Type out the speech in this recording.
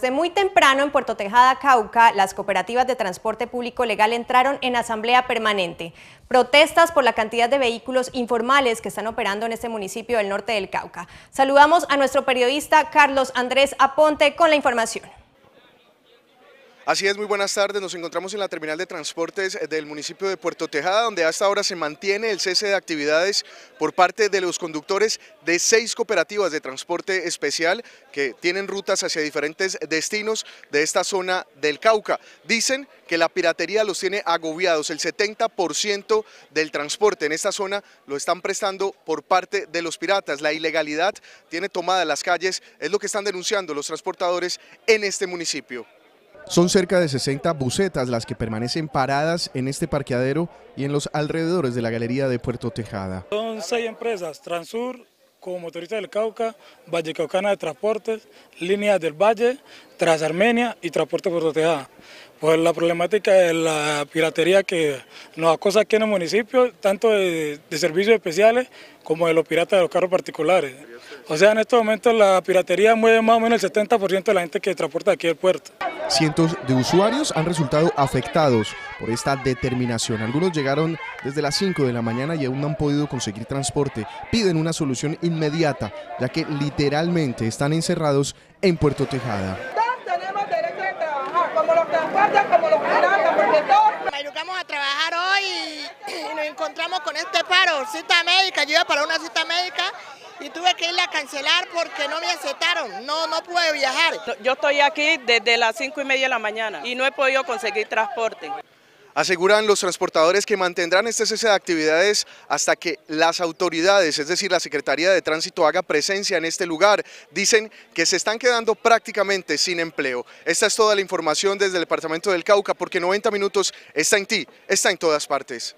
Desde muy temprano en Puerto Tejada, Cauca, las cooperativas de transporte público legal entraron en asamblea permanente. Protestas por la cantidad de vehículos informales que están operando en este municipio del norte del Cauca. Saludamos a nuestro periodista Carlos Andrés Aponte con la información. Así es, muy buenas tardes. Nos encontramos en la terminal de transportes eh, del municipio de Puerto Tejada, donde hasta ahora se mantiene el cese de actividades por parte de los conductores de seis cooperativas de transporte especial que tienen rutas hacia diferentes destinos de esta zona del Cauca. Dicen que la piratería los tiene agobiados. El 70% del transporte en esta zona lo están prestando por parte de los piratas. La ilegalidad tiene tomada las calles, es lo que están denunciando los transportadores en este municipio. Son cerca de 60 bucetas las que permanecen paradas en este parqueadero y en los alrededores de la galería de Puerto Tejada. Son seis empresas, Transur, como Motorista del Cauca, Valle Caucana de Transportes, Líneas del Valle, Tras Armenia y Transporte Puerto Tejada. Pues la problemática es la piratería que nos acosa aquí en el municipio, tanto de, servicios especiales como de los piratas de los carros particulares. O sea, en estos momentos la piratería mueve más o menos el 70% de la gente que transporta aquí el puerto. Cientos de usuarios han resultado afectados por esta determinación. Algunos llegaron desde las 5 de la mañana y aún no han podido conseguir transporte. Piden una solución inmediata, ya que literalmente están encerrados en Puerto Tejada. Todos tenemos derecho a trabajar, como los transportes, como los piratas, porque todos... educamos a trabajar hoy y, nos encontramos con este paro, cita médica, lleva para una cita médica y tuve que irla a cancelar porque no me aceptaron, no, no pude viajar. Yo estoy aquí desde las cinco y media de la mañana y no he podido conseguir transporte. Aseguran los transportadores que mantendrán este cese de actividades hasta que las autoridades, es decir, la Secretaría de Tránsito, haga presencia en este lugar. Dicen que se están quedando prácticamente sin empleo. Esta es toda la información desde el Departamento del Cauca, porque 90 Minutos está en ti, está en todas partes.